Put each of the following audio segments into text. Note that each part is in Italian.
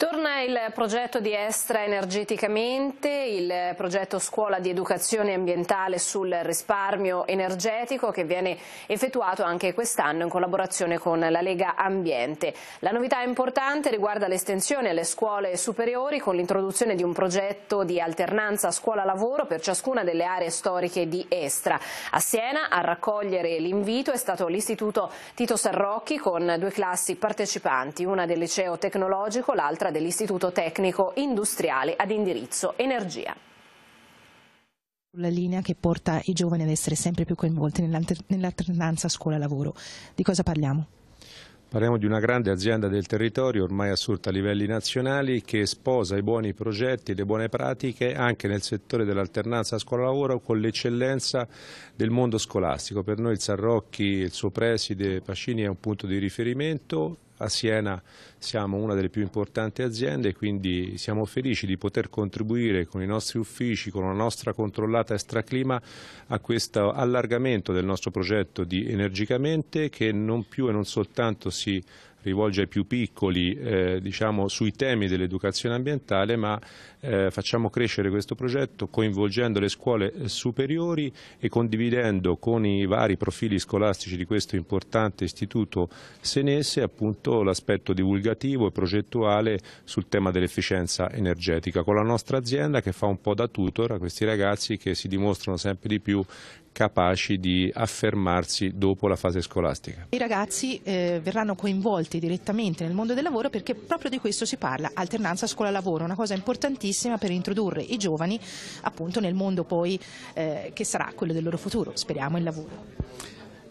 Torna il progetto di Estra energeticamente, il progetto scuola di educazione ambientale sul risparmio energetico che viene effettuato anche quest'anno in collaborazione con la Lega Ambiente. La novità importante riguarda l'estensione alle scuole superiori con l'introduzione di un progetto di alternanza scuola-lavoro per ciascuna delle aree storiche di Estra. A Siena a raccogliere l'invito è stato l'istituto Tito Sarrocchi con due classi partecipanti, una del liceo tecnologico, l'altra direttora dell'Istituto Tecnico Industriale ad indirizzo Energia La linea che porta i giovani ad essere sempre più coinvolti nell'alternanza scuola-lavoro. Di cosa parliamo? Parliamo di una grande azienda del territorio ormai assurda a livelli nazionali che sposa i buoni progetti, e le buone pratiche anche nel settore dell'alternanza scuola-lavoro con l'eccellenza del mondo scolastico. Per noi il Sarrocchi, il suo preside Pascini è un punto di riferimento a Siena siamo una delle più importanti aziende, quindi siamo felici di poter contribuire con i nostri uffici, con la nostra controllata Estraclima a questo allargamento del nostro progetto di Energicamente che non più e non soltanto si rivolge ai più piccoli eh, diciamo, sui temi dell'educazione ambientale, ma eh, facciamo crescere questo progetto coinvolgendo le scuole eh, superiori e condividendo con i vari profili scolastici di questo importante istituto senese l'aspetto divulgativo e progettuale sul tema dell'efficienza energetica, con la nostra azienda che fa un po' da tutor a questi ragazzi che si dimostrano sempre di più capaci di affermarsi dopo la fase scolastica. I ragazzi eh, verranno coinvolti direttamente nel mondo del lavoro perché proprio di questo si parla, alternanza scuola-lavoro, una cosa importantissima per introdurre i giovani appunto nel mondo poi eh, che sarà quello del loro futuro, speriamo il lavoro.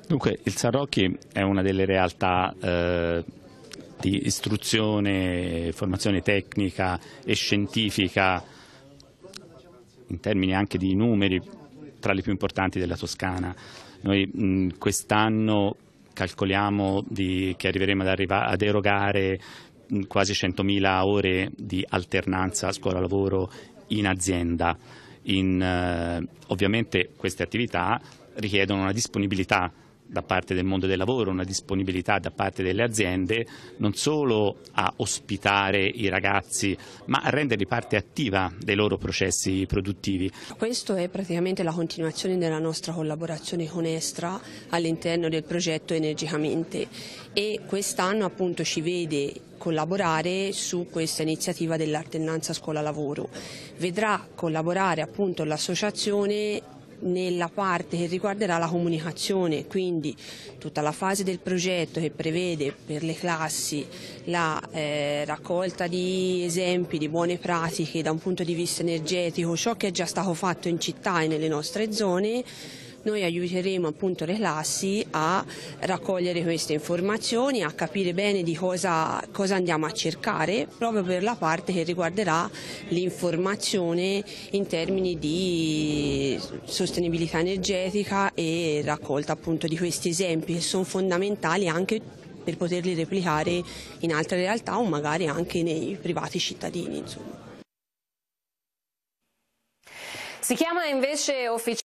Dunque il Sarrocchi è una delle realtà eh, di istruzione, formazione tecnica e scientifica in termini anche di numeri tra le più importanti della Toscana. Noi quest'anno calcoliamo di, che arriveremo ad, ad erogare quasi 100.000 ore di alternanza scuola-lavoro in azienda. In, eh, ovviamente queste attività richiedono una disponibilità da parte del mondo del lavoro, una disponibilità da parte delle aziende non solo a ospitare i ragazzi ma a renderli parte attiva dei loro processi produttivi. Questo è praticamente la continuazione della nostra collaborazione con Estra all'interno del progetto Energicamente e quest'anno appunto ci vede collaborare su questa iniziativa dell'alternanza scuola-lavoro. Vedrà collaborare appunto l'associazione nella parte che riguarderà la comunicazione, quindi tutta la fase del progetto che prevede per le classi la eh, raccolta di esempi di buone pratiche da un punto di vista energetico, ciò che è già stato fatto in città e nelle nostre zone noi aiuteremo appunto le classi a raccogliere queste informazioni, a capire bene di cosa, cosa andiamo a cercare, proprio per la parte che riguarderà l'informazione in termini di sostenibilità energetica e raccolta appunto di questi esempi che sono fondamentali anche per poterli replicare in altre realtà o magari anche nei privati cittadini. Insomma. Si chiama invece ufficiale.